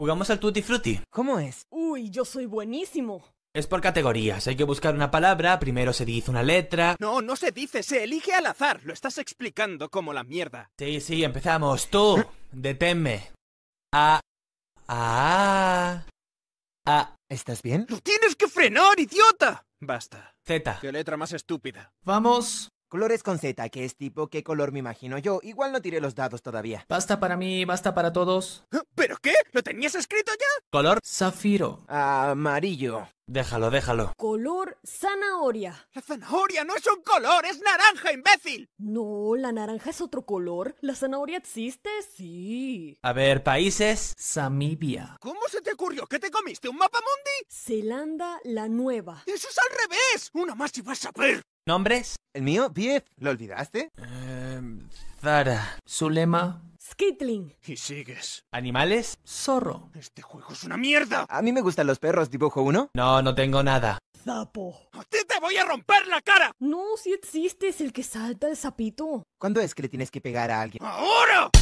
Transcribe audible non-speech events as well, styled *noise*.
Jugamos al Tutti Frutti. ¿Cómo es? Uy, yo soy buenísimo. Es por categorías. Hay que buscar una palabra, primero se dice una letra. No, no se dice, se elige al azar. Lo estás explicando como la mierda. Sí, sí, empezamos. Tú, *laughs* deténme. A. A. A. ¿Estás bien? ¡Lo tienes que frenar, idiota! Basta. Z. Qué letra más estúpida. Vamos. Colores con Z, que es tipo qué color me imagino yo. Igual no tiré los dados todavía. Basta para mí, basta para todos. ¿Pero qué? has escrito ya? Color zafiro. Amarillo. Déjalo, déjalo. Color zanahoria. La zanahoria no es un color, es naranja, imbécil. No, la naranja es otro color. La zanahoria existe, sí. A ver, países. Samibia. ¿Cómo se te ocurrió? ¿Qué te comiste? ¿Un mapa mundi? Zelanda la nueva. ¡Eso es al revés! Una más y vas a ver. ¿Nombres? El mío, Diez. ¿Lo olvidaste? Eh, Zara. lema. Kitling. Y sigues. ¿Animales? Zorro. Este juego es una mierda. A mí me gustan los perros, dibujo uno. No, no tengo nada. Zapo. ¡A ti te voy a romper la cara! No, si existe, es el que salta el sapito. ¿Cuándo es que le tienes que pegar a alguien? ¡Ahora!